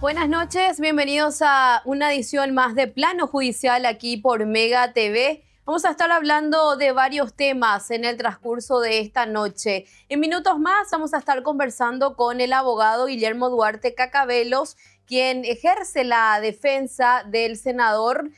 Buenas noches, bienvenidos a una edición más de Plano Judicial aquí por Mega TV. Vamos a estar hablando de varios temas en el transcurso de esta noche. En minutos más vamos a estar conversando con el abogado Guillermo Duarte Cacabelos, quien ejerce la defensa del senador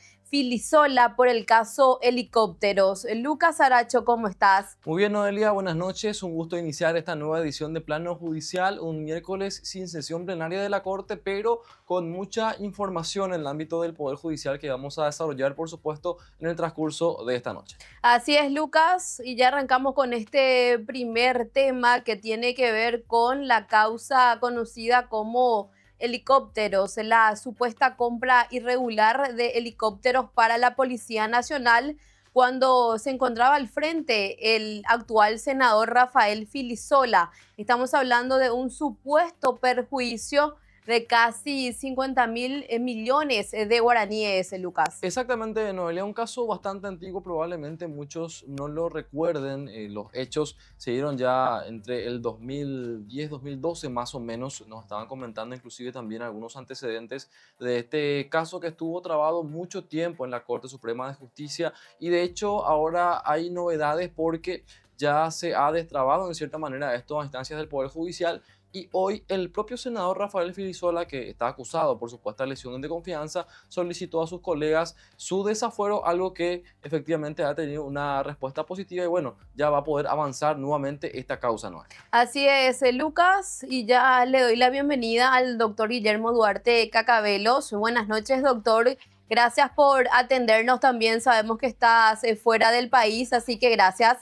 sola por el caso helicópteros. Lucas Aracho, ¿cómo estás? Muy bien, Noelia, buenas noches. Un gusto iniciar esta nueva edición de Plano Judicial, un miércoles sin sesión plenaria de la Corte, pero con mucha información en el ámbito del Poder Judicial que vamos a desarrollar, por supuesto, en el transcurso de esta noche. Así es, Lucas, y ya arrancamos con este primer tema que tiene que ver con la causa conocida como helicópteros, la supuesta compra irregular de helicópteros para la Policía Nacional cuando se encontraba al frente el actual senador Rafael Filisola. Estamos hablando de un supuesto perjuicio de casi 50 mil eh, millones eh, de guaraníes, eh, Lucas. Exactamente, Noelia, un caso bastante antiguo, probablemente muchos no lo recuerden. los hechos se dieron ya entre el 2010-2012 más o menos. Nos estaban comentando inclusive también algunos antecedentes de este caso que estuvo trabado mucho tiempo en la Corte Suprema de Justicia y de hecho ahora hay novedades porque ya se ha destrabado en cierta manera esto a instancias del Poder Judicial y hoy el propio senador Rafael Filizola, que está acusado por supuesta lesión de confianza, solicitó a sus colegas su desafuero, algo que efectivamente ha tenido una respuesta positiva y bueno, ya va a poder avanzar nuevamente esta causa nueva. Así es, eh, Lucas, y ya le doy la bienvenida al doctor Guillermo Duarte Cacabelos. Buenas noches, doctor. Gracias por atendernos también. Sabemos que estás eh, fuera del país, así que gracias.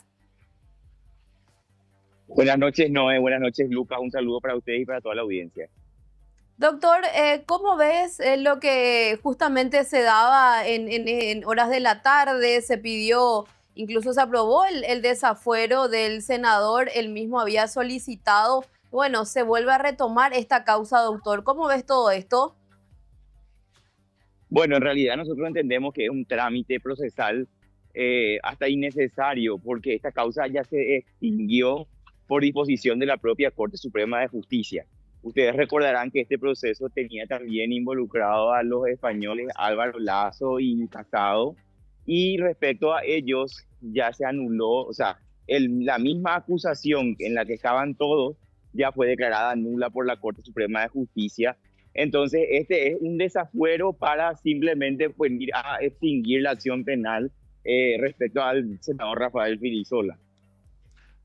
Buenas noches, Noé. Buenas noches, Lucas. Un saludo para ustedes y para toda la audiencia. Doctor, eh, ¿cómo ves eh, lo que justamente se daba en, horas de la tarde? Se pidió, incluso se aprobó el, desafuero del senador, él mismo había solicitado. Bueno, se vuelve a retomar esta causa, doctor. ¿Cómo ves todo esto? Bueno, en realidad nosotros entendemos que es un trámite procesal eh, hasta innecesario, porque esta causa ya se extinguió por disposición de la propia Corte Suprema de Justicia. Ustedes recordarán que este proceso tenía también involucrado a los españoles Álvaro Lazo y Casado, y respecto a ellos ya se anuló, o sea, la misma acusación en la que estaban todos ya fue declarada nula por la Corte Suprema de Justicia. Entonces, este es un desafuero para simplemente pues, a extinguir la acción penal eh, respecto al senador Rafael Filizola.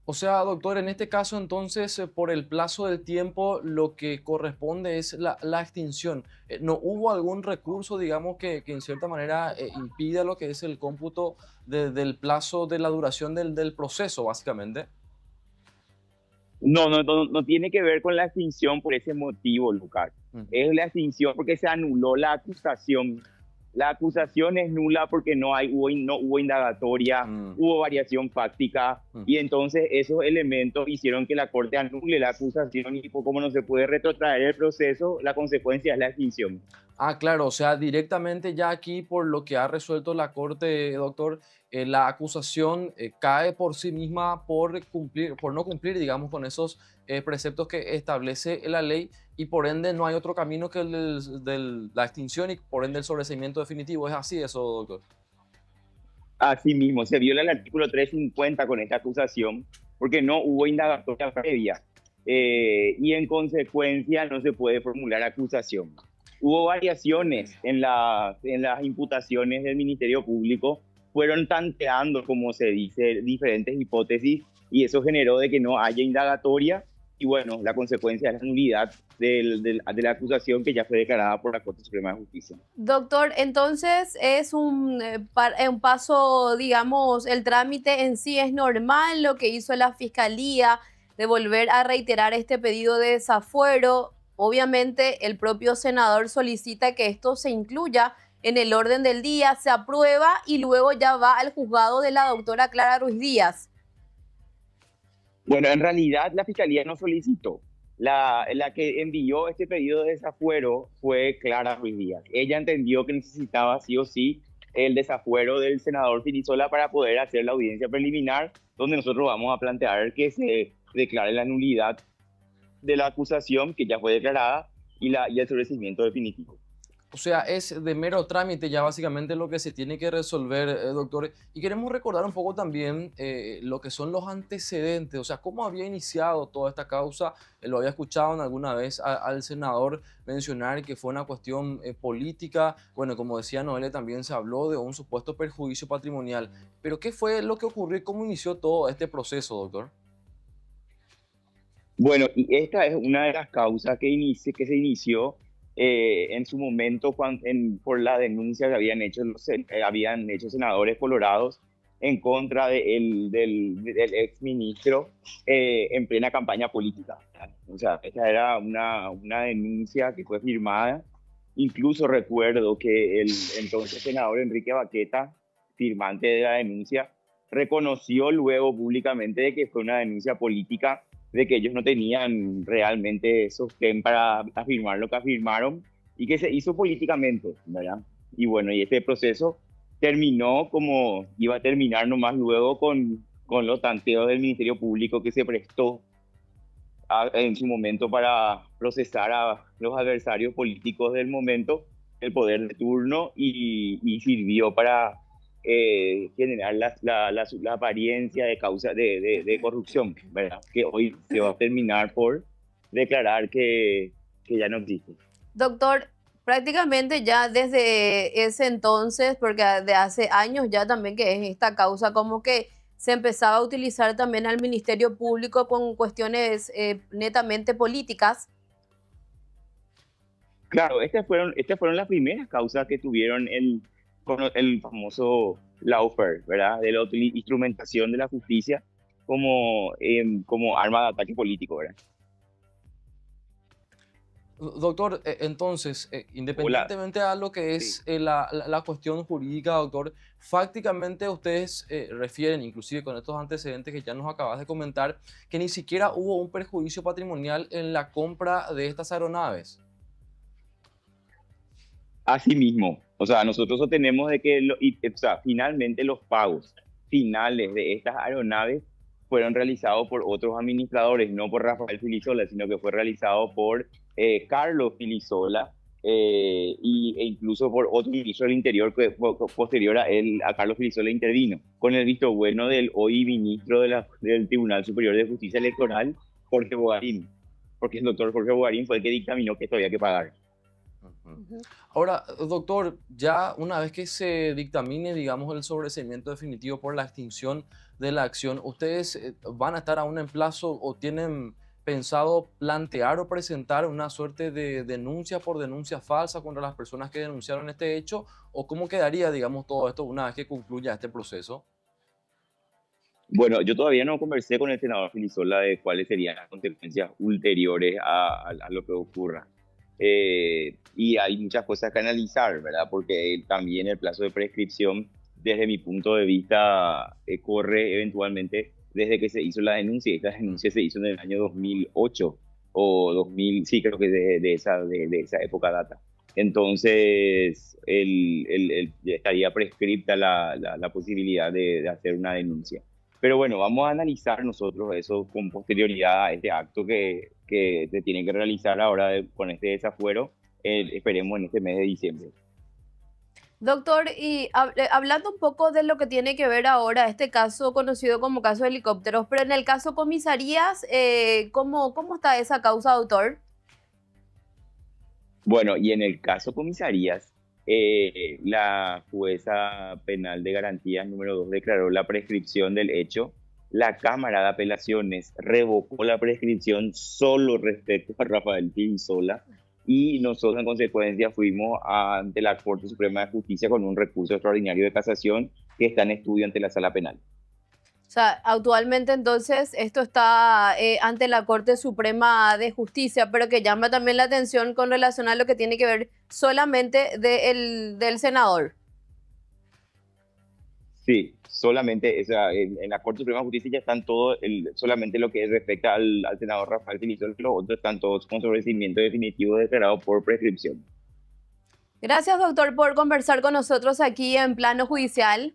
O sea, doctor, en este caso entonces, eh, por el plazo del tiempo, lo que corresponde es la, extinción. Eh, ¿No hubo algún recurso, digamos, que, en cierta manera eh, impida lo que es el cómputo del plazo de la duración del, proceso, básicamente? No, no, tiene que ver con la extinción por ese motivo, Lucas. Es la extinción porque se anuló la acusación la acusación es nula porque no, hay, hubo, no hubo indagatoria, mm. hubo variación fáctica mm. y entonces esos elementos hicieron que la Corte anule la acusación y como no se puede retrotraer el proceso, la consecuencia es la extinción. Ah, claro, o sea, directamente ya aquí por lo que ha resuelto la Corte, doctor, eh, la acusación eh, cae por sí misma por, cumplir, por no cumplir, digamos, con esos eh, preceptos que establece la ley y por ende no hay otro camino que el de la extinción y por ende el sobreseimiento definitivo. ¿Es así eso, doctor? Así mismo, se viola el artículo 350 con esta acusación porque no hubo indagatoria previa eh, y en consecuencia no se puede formular acusación. Hubo variaciones en, la, en las imputaciones del Ministerio Público, fueron tanteando, como se dice, diferentes hipótesis y eso generó de que no haya indagatoria y bueno, la consecuencia es la nulidad de la acusación que ya fue declarada por la Corte Suprema de Justicia. Doctor, entonces es un, eh, eh, un paso, digamos, el trámite en sí es normal lo que hizo la Fiscalía de volver a reiterar este pedido de desafuero. Obviamente el propio senador solicita que esto se incluya en el orden del día, se aprueba y luego ya va al juzgado de la doctora Clara Ruiz Díaz. Bueno, en realidad la fiscalía no solicitó. La, que envió este pedido de desafuero fue Clara Ruiz Díaz. Ella entendió que necesitaba sí o sí el desafuero del senador Finisola para poder hacer la audiencia preliminar, donde nosotros vamos a plantear que se declare la nulidad de la acusación que ya fue declarada y, la, y el sobrecimiento definitivo. O sea, es de mero trámite ya básicamente lo que se tiene que resolver, eh, doctor. Y queremos recordar un poco también eh, lo que son los antecedentes, o sea, cómo había iniciado toda esta causa. Eh, lo había escuchado alguna vez al senador mencionar que fue una cuestión política. Bueno, como decía Noel, también se habló de un supuesto perjuicio patrimonial. Pero ¿qué fue lo que ocurrió y cómo inició todo este proceso, doctor? Bueno, y esta es una de las causas que se inició eh, en su momento cuando, por la denuncia que habían hecho, los, eh, habían hecho senadores colorados en contra del, del exministro eh, en plena campaña política. O sea, esa era una, una denuncia que fue firmada. Incluso recuerdo que el entonces senador Enrique Baqueta, firmante de la denuncia, reconoció luego públicamente de que fue una denuncia política de que ellos no tenían realmente sostén para afirmar lo que afirmaron y que se hizo políticamente, ¿verdad? Y bueno, y este proceso terminó como iba a terminar nomás luego con, con los tanteos del Ministerio Público que se prestó en su momento para procesar a los adversarios políticos del momento, el poder de turno, y sirvió para eh, generar la, apariencia de causa de, corrupción, ¿verdad? Que hoy se va a terminar por declarar que, ya no existe. Doctor, prácticamente ya desde ese entonces, porque de hace años ya también que es esta causa, como que se empezaba a utilizar también al Ministerio Público con cuestiones eh, netamente políticas. Claro, estas fueron, estas fueron las primeras causas que tuvieron el, con el famoso Laufer ¿verdad? De la instrumentación de la justicia como, em, como arma de ataque político, ¿verdad? Doctor, e, entonces, e, independientemente de a lo que es eh, la, cuestión jurídica, doctor, fácticamente ustedes eh, refieren, inclusive con estos antecedentes que ya nos acabas de comentar, que ni siquiera hubo un perjuicio patrimonial en la compra de estas aeronaves. Asimismo o sea, nosotros obtenemos de que y, o sea, finalmente los pagos finales de estas aeronaves fueron realizados por otros administradores, no por Rafael Filizola, sino que fue realizado por eh, Carlos Filizola eh, e incluso por otro ministro del Interior que posterior a él, a Carlos Filisola intervino, con el visto bueno del hoy ministro de del Tribunal Superior de Justicia Electoral, Jorge Bogarín, porque el doctor Jorge Bogarín fue el que dictaminó que esto había que pagar. Ahora, doctor, ya una vez que se dictamine, digamos, el sobreseimiento definitivo por la extinción de la acción, ¿ustedes eh, van a estar aún en plazo o tienen pensado plantear o presentar una suerte de denuncia por denuncia falsa contra las personas que denunciaron este hecho? ¿O cómo quedaría, digamos, todo esto una vez que concluya este proceso? Bueno, yo todavía no conversé con el senador Filizola de cuáles serían las consecuencias ulteriores a lo que ocurra. Eh, y hay muchas cosas que analizar, ¿verdad? Porque también el plazo de prescripción, desde mi punto de vista, eh, corre eventualmente desde que se hizo la denuncia. Esta denuncia se hizo en el año 2008 o 2000, sí, creo que de, de esa, de, esa época data. Entonces, el, estaría prescripta la, posibilidad de hacer una denuncia. Pero bueno, vamos a analizar nosotros eso con posterioridad a este acto que, se tiene que realizar ahora con este desafuero, eh, esperemos en este mes de diciembre. Doctor, y eh, hablando un poco de lo que tiene que ver ahora este caso conocido como caso de helicópteros, pero en el caso comisarías, eh, ¿cómo, ¿cómo está esa causa, doctor? Bueno, y en el caso comisarías, eh, la jueza penal de garantías número 2 declaró la prescripción del hecho. La Cámara de Apelaciones revocó la prescripción solo respecto a Rafael Pinzola y nosotros en consecuencia fuimos ante la Corte Suprema de Justicia con un recurso extraordinario de casación que está en estudio ante la Sala Penal. O sea, actualmente entonces esto está eh, ante la Corte Suprema de Justicia, pero que llama también la atención con relación a lo que tiene que ver solamente del senador. Sí, solamente, o sea, en, la Corte Suprema de Justicia ya están todo, solamente lo que respecta al, al senador Rafael Silizón, los otros están todos con sobrecimiento definitivo declarado por prescripción. Gracias, doctor, por conversar con nosotros aquí en Plano Judicial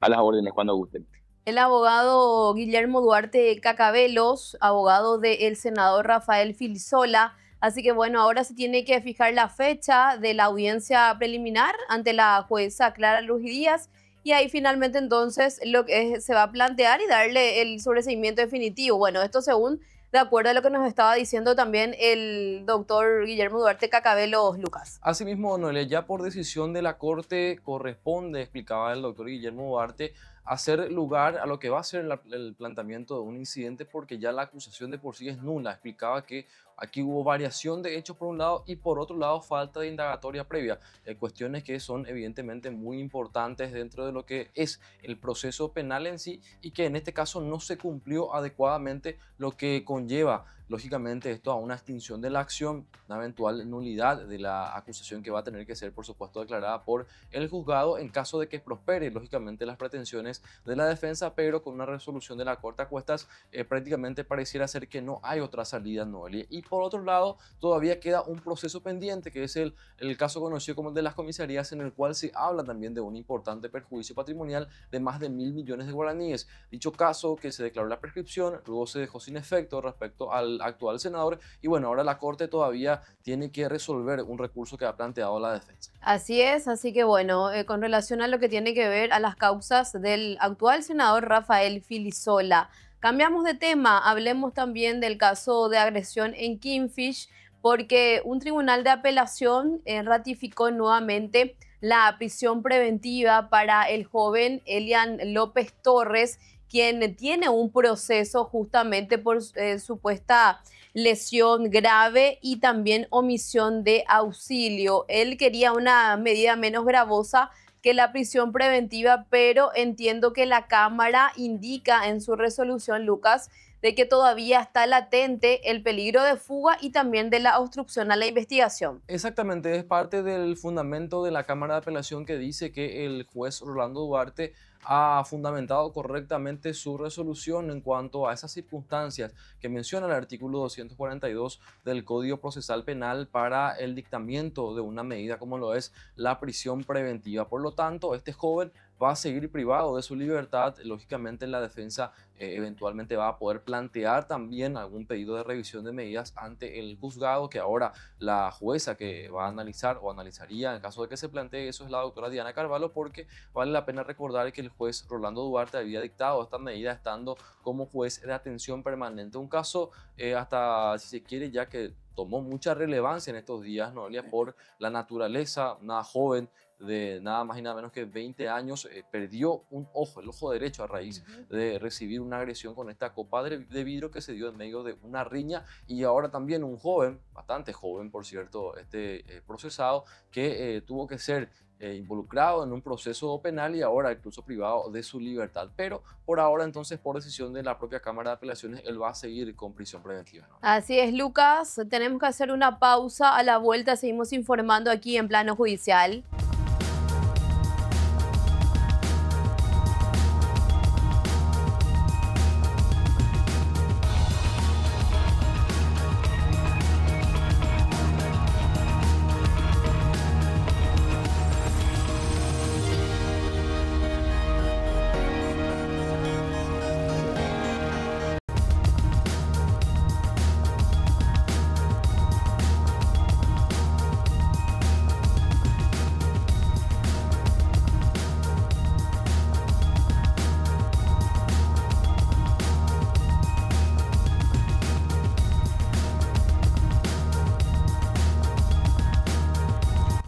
a las órdenes cuando gusten. El abogado Guillermo Duarte Cacabelos, abogado del senador Rafael filzola Así que bueno, ahora se tiene que fijar la fecha de la audiencia preliminar ante la jueza Clara Luz Díaz y ahí finalmente entonces lo se va a plantear y darle el sobreseimiento definitivo. Bueno, esto según de acuerdo a lo que nos estaba diciendo también el doctor Guillermo Duarte Cacabelos Lucas. Asimismo, Noelia, ya por decisión de la Corte corresponde, explicaba el doctor Guillermo Duarte, hacer lugar a lo que va a ser el planteamiento de un incidente porque ya la acusación de por sí es nula. Explicaba que aquí hubo variación de hechos por un lado y por otro lado falta de indagatoria previa. Eh, cuestiones que son evidentemente muy importantes dentro de lo que es el proceso penal en sí y que en este caso no se cumplió adecuadamente lo que conlleva Lógicamente, esto a una extinción de la acción, una eventual nulidad de la acusación que va a tener que ser, por supuesto, declarada por el juzgado en caso de que prospere, lógicamente, las pretensiones de la defensa, pero con una resolución de la Corte a cuestas, eh, prácticamente pareciera ser que no hay otra salida, Noelia. Y por otro lado, todavía queda un proceso pendiente, que es el, el caso conocido como el de las comisarías, en el cual se habla también de un importante perjuicio patrimonial de más de mil millones de guaraníes. Dicho caso, que se declaró la prescripción, luego se dejó sin efecto respecto al actual senador. Y bueno, ahora la Corte todavía tiene que resolver un recurso que ha planteado la defensa. Así es, así que bueno, eh, con relación a lo que tiene que ver a las causas del actual senador Rafael Filisola. Cambiamos de tema, hablemos también del caso de agresión en Kingfish, porque un tribunal de apelación eh, ratificó nuevamente la prisión preventiva para el joven Elian López Torres, quien tiene un proceso justamente por eh, supuesta lesión grave y también omisión de auxilio. Él quería una medida menos gravosa que la prisión preventiva, pero entiendo que la Cámara indica en su resolución, Lucas, de que todavía está latente el peligro de fuga y también de la obstrucción a la investigación. Exactamente, es parte del fundamento de la Cámara de Apelación que dice que el juez Rolando Duarte ha fundamentado correctamente su resolución en cuanto a esas circunstancias que menciona el artículo 242 del Código Procesal Penal para el dictamiento de una medida como lo es la prisión preventiva. Por lo tanto, este joven va a seguir privado de su libertad. Lógicamente la defensa eh, eventualmente va a poder plantear también algún pedido de revisión de medidas ante el juzgado que ahora la jueza que va a analizar o analizaría en caso de que se plantee eso es la doctora Diana Carvalho porque vale la pena recordar que el juez Rolando Duarte había dictado esta medida estando como juez de atención permanente. Un caso eh, hasta si se quiere ya que tomó mucha relevancia en estos días, no Noelia, por la naturaleza, una joven de nada más y nada menos que 20 años, eh, perdió un ojo, el ojo derecho a raíz de recibir una agresión con esta copa de, vidrio que se dio en medio de una riña y ahora también un joven, bastante joven por cierto, este eh, procesado que eh, tuvo que ser involucrado en un proceso penal y ahora incluso privado de su libertad. Pero por ahora entonces, por decisión de la propia Cámara de Apelaciones, él va a seguir con prisión preventiva. Así es, Lucas. Tenemos que hacer una pausa. A la vuelta seguimos informando aquí en plano judicial.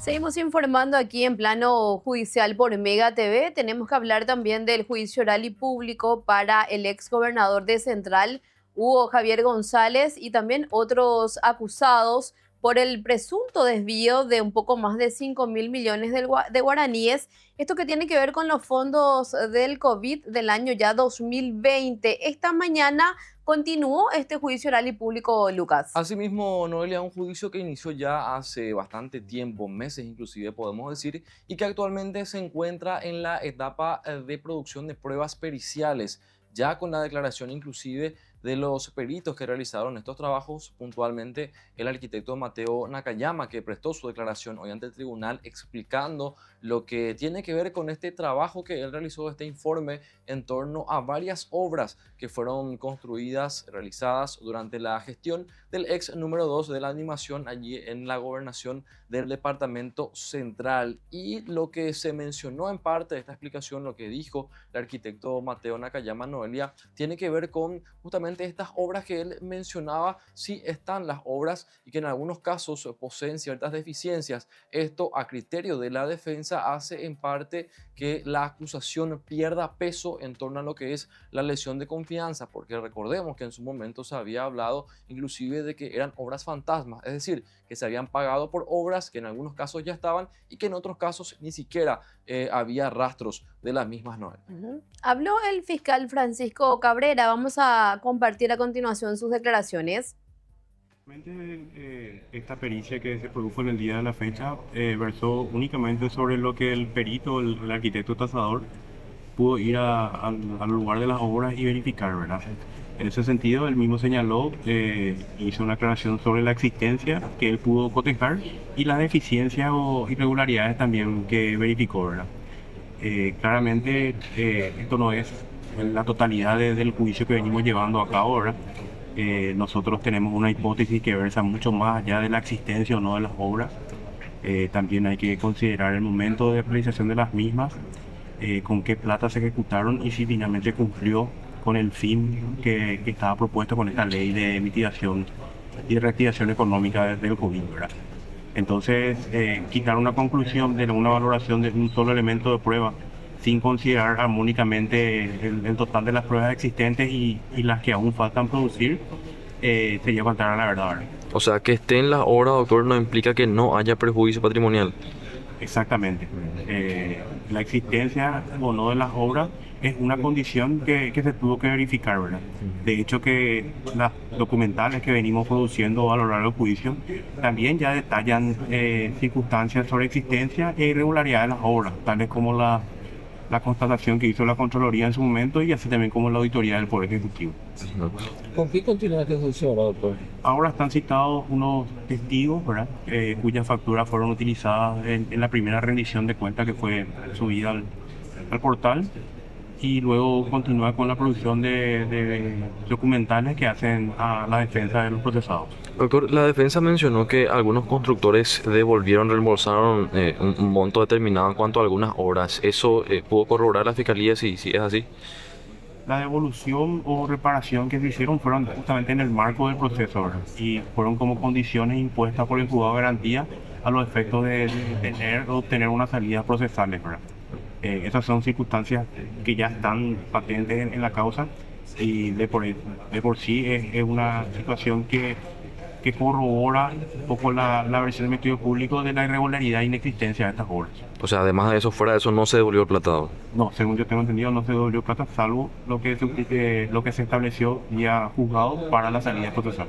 Seguimos informando aquí en plano judicial por Mega TV. Tenemos que hablar también del juicio oral y público para el ex gobernador de Central, Hugo Javier González, y también otros acusados por el presunto desvío de un poco más de 5 mil millones de guaraníes. Esto que tiene que ver con los fondos del COVID del año ya 2020. Esta mañana continuó este juicio oral y público, Lucas. Asimismo, Noelia, un juicio que inició ya hace bastante tiempo, meses inclusive podemos decir, y que actualmente se encuentra en la etapa eh, de producción de pruebas periciales, ya con la declaración inclusive de los peritos que realizaron estos trabajos, puntualmente el arquitecto Mateo Nakayama, que prestó su declaración hoy ante el tribunal explicando lo que tiene que ver con este trabajo que él realizó, este informe en torno a varias obras que fueron construidas, realizadas durante la gestión del ex número 2 de la animación allí en la gobernación del departamento central. Y lo que se mencionó en parte de esta explicación, lo que dijo el arquitecto Mateo Nakayama Noelia, tiene que ver con justamente estas obras que él mencionaba, si están las obras y que en algunos casos poseen ciertas deficiencias. Esto a criterio de la defensa hace en parte que la acusación pierda peso en torno a lo que es la lesión de confianza, porque recordemos que en su momento se había hablado inclusive de que eran obras fantasmas, es decir, que se habían pagado por obras que en algunos casos ya estaban y que en otros casos ni siquiera eh, había rastros de las mismas, no. Habló el fiscal Francisco Cabrera, vamos a compartir a continuación sus declaraciones. Eh, esta pericia que se produjo en el día de la fecha eh, versó únicamente sobre lo que el perito, el, arquitecto tasador, pudo ir al lugar de las obras y verificar, ¿verdad? En ese sentido, él mismo señaló, eh, hizo una aclaración sobre la existencia que él pudo cotejar y las deficiencias o irregularidades también que verificó, ¿verdad? claramente, esto no es la totalidad del juicio que venimos llevando a cabo, ¿verdad? nosotros tenemos una hipótesis que versa mucho más allá de la existencia o no de las obras. Eh, también hay que considerar el momento de realización de las mismas, eh, con qué plata se ejecutaron y si finalmente cumplió con el fin que, que estaba propuesto con esta ley de mitigación y reactivación económica del COVID. ¿verdad? Entonces, eh, quitar una conclusión de una valoración de un solo elemento de prueba sin considerar armónicamente el, total de las pruebas existentes y, las que aún faltan producir, eh, se lleva a la verdad. O sea, que esté en la obra, doctor, no implica que no haya perjuicio patrimonial. Exactamente. Eh, la existencia o no de las obras es una condición que, se tuvo que verificar, ¿verdad? De hecho, que las documentales que venimos produciendo a lo largo del juicio también ya detallan eh, circunstancias sobre existencia e irregularidad de las obras, tales como las la constatación que hizo la Contraloría en su momento y así también como la auditoría del Poder Ejecutivo. ¿Con qué continuidad se ahora, doctor? Ahora están citados unos testigos, eh, cuyas facturas fueron utilizadas en, la primera rendición de cuentas que fue subida al, portal y luego continúa con la producción de documentales que hacen a la defensa de los procesados. Doctor, la defensa mencionó que algunos constructores devolvieron, reembolsaron eh, un, monto determinado en cuanto a algunas obras. ¿Eso eh, pudo corroborar la fiscalía si, si es así? La devolución o reparación que se hicieron fueron justamente en el marco del proceso y fueron como condiciones impuestas por el juzgado de garantía a los efectos de tener o obtener una salida procesal. ¿verdad? Eh, esas son circunstancias que ya están patentes en, la causa y de por, de por sí es, es una situación que que corrobora un poco la, versión del Ministerio Público de la irregularidad e inexistencia de estas obras. O sea, además de eso, fuera de eso, no se devolvió el platado. No, según yo tengo entendido, no se devolvió plata, salvo lo que, eh, lo que se estableció y ha juzgado para la salida procesal.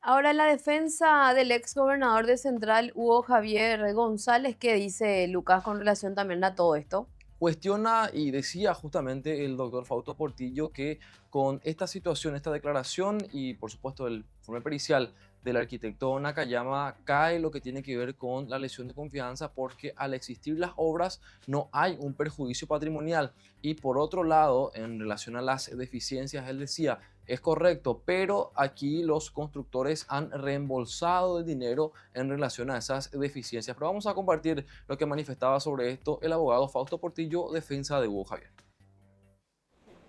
Ahora la defensa del ex gobernador de Central, Hugo Javier González, ¿qué dice Lucas con relación también a todo esto? Cuestiona y decía justamente el doctor Fausto Portillo que con esta situación, esta declaración y por supuesto el informe pericial del arquitecto Nakayama cae lo que tiene que ver con la lesión de confianza porque al existir las obras no hay un perjuicio patrimonial y por otro lado en relación a las deficiencias él decía es correcto, pero aquí los constructores han reembolsado el dinero en relación a esas deficiencias. Pero vamos a compartir lo que manifestaba sobre esto el abogado Fausto Portillo, defensa de Hugo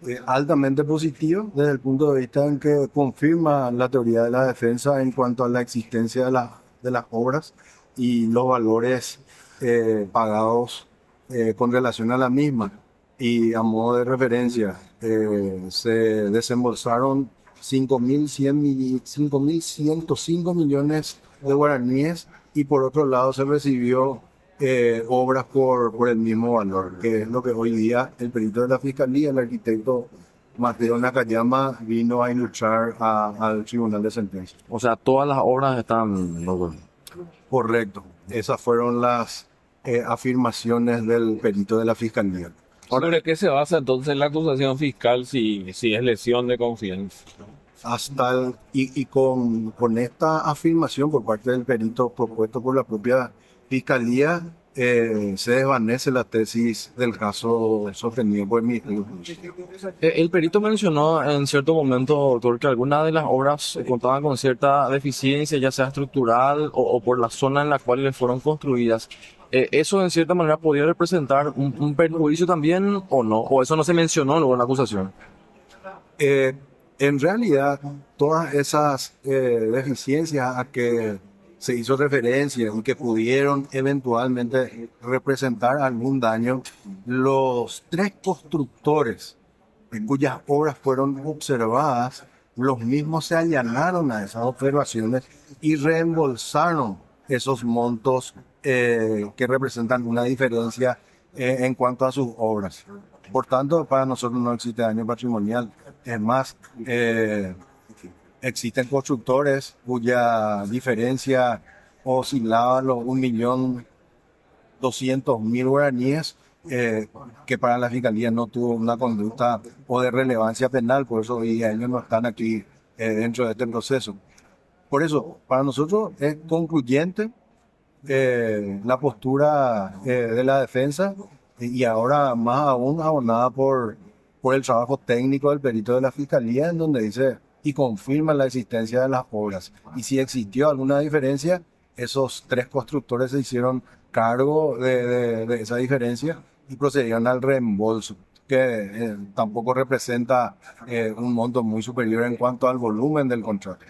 eh, altamente positivo desde el punto de vista en que confirma la teoría de la defensa en cuanto a la existencia de, las obras y los valores eh, pagados eh, con relación a la misma. Y a modo de referencia, se desembolsaron 5.105 millones de guaraníes y por otro lado se recibió eh, obras por, por el mismo valor, que es lo que hoy día el perito de la Fiscalía, el arquitecto Mateo Nakayama, vino a ilustrar al Tribunal de Sentencia. O sea, todas las obras están... Correcto. Esas fueron las eh, afirmaciones del perito de la Fiscalía. Ahora, ¿Sobre qué se basa entonces la acusación fiscal si, si es lesión de confianza? hasta el, y, y con, con, esta afirmación por parte del perito propuesto por la propia fiscalía eh, se desvanece la tesis del caso sostenido por eh, El perito mencionó en cierto momento, doctor, que algunas de las obras contaban con cierta deficiencia, ya sea estructural o, por la zona en la cual le fueron construidas. Eh, ¿Eso en cierta manera podría representar un, perjuicio también o no? ¿O eso no se mencionó luego en la acusación? en realidad, todas esas deficiencias a que se hizo referencia aunque que pudieron eventualmente representar algún daño los tres constructores en cuyas obras fueron observadas, los mismos se allanaron a esas observaciones y reembolsaron esos montos eh, que representan una diferencia eh, en cuanto a sus obras. Por tanto, para nosotros no existe daño patrimonial. Es más, eh, Existen constructores cuya diferencia oscilaba los 1.200.000 guaraníes, eh, que para la fiscalía no tuvo una conducta o de relevancia penal, por eso ellos no están aquí eh, dentro de este proceso. Por eso, para nosotros es concluyente eh, la postura de la defensa y ahora más aún abonada por, por el trabajo técnico del perito de la fiscalía, en donde dice y confirman la existencia de las obras. Y si existió alguna diferencia, esos tres constructores se hicieron cargo de, esa diferencia y procedieron al reembolso, que eh, tampoco representa eh, un monto muy superior en cuanto al volumen del contrato.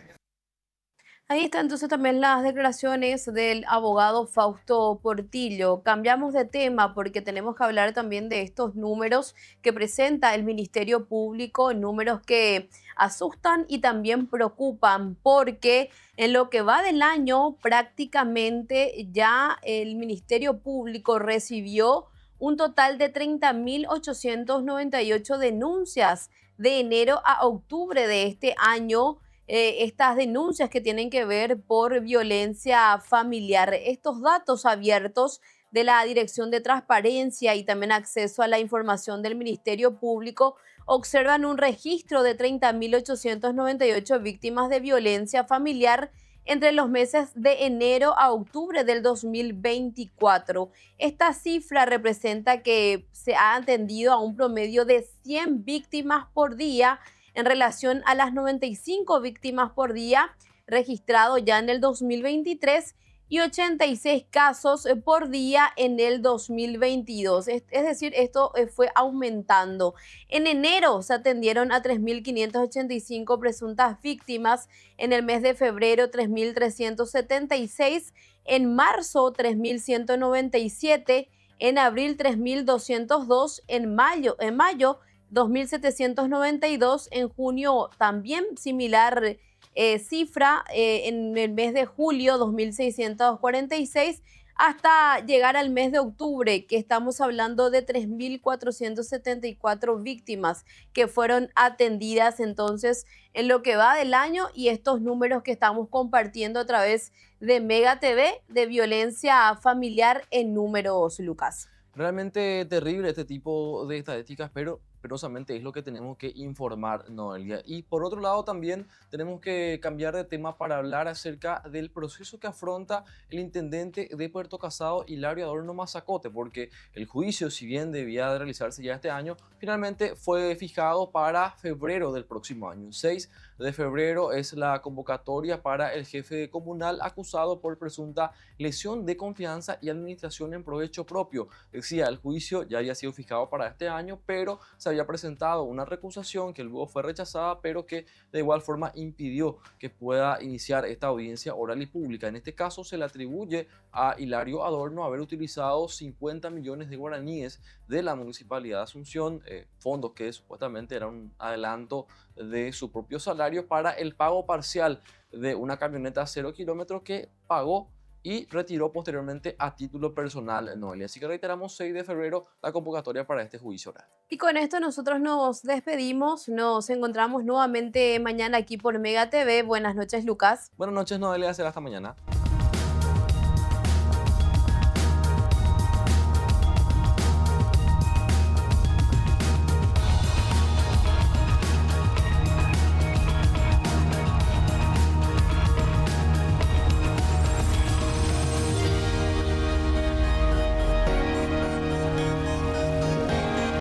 Ahí están entonces también las declaraciones del abogado Fausto Portillo. Cambiamos de tema porque tenemos que hablar también de estos números que presenta el Ministerio Público, números que asustan y también preocupan porque en lo que va del año prácticamente ya el Ministerio Público recibió un total de 30.898 denuncias de enero a octubre de este año eh, estas denuncias que tienen que ver por violencia familiar. Estos datos abiertos de la Dirección de Transparencia y también acceso a la información del Ministerio Público observan un registro de 30.898 víctimas de violencia familiar entre los meses de enero a octubre del 2024. Esta cifra representa que se ha atendido a un promedio de 100 víctimas por día en relación a las 95 víctimas por día registrado ya en el 2023 y 86 casos eh, por día en el 2022. Es, decir, esto eh, fue aumentando. En enero se atendieron a 3.585 presuntas víctimas, en el mes de febrero 3.376, en marzo 3.197, en abril 3.202, en mayo, en mayo 2.792 en junio, también similar eh, cifra eh, en el mes de julio, 2.646, hasta llegar al mes de octubre, que estamos hablando de 3.474 víctimas que fueron atendidas entonces en lo que va del año y estos números que estamos compartiendo a través de Mega TV de violencia familiar en números, Lucas. Realmente terrible este tipo de estadísticas, pero es lo que tenemos que informar, Noelia. Y por otro lado también tenemos que cambiar de tema para hablar acerca del proceso que afronta el intendente de Puerto Casado, Hilario Adorno Mazacote, porque el juicio, si bien debía de realizarse ya este año, finalmente fue fijado para febrero del próximo año. 6 de febrero es la convocatoria para el jefe comunal acusado por presunta lesión de confianza y administración en provecho propio. Decía, el juicio ya había sido fijado para este año, pero se presentado una recusación que luego fue rechazada, pero que de igual forma impidió que pueda iniciar esta audiencia oral y pública. En este caso se le atribuye a Hilario Adorno haber utilizado 50 millones de guaraníes de la Municipalidad de Asunción, eh, fondo que supuestamente era un adelanto de su propio salario para el pago parcial de una camioneta a cero kilómetros que pagó y retiró posteriormente a título personal Noelia. Así que reiteramos 6 de febrero la convocatoria para este juicio oral. Y con esto nosotros nos despedimos, nos encontramos nuevamente mañana aquí por Mega TV. Buenas noches Lucas. Buenas noches Noelia, será hasta mañana.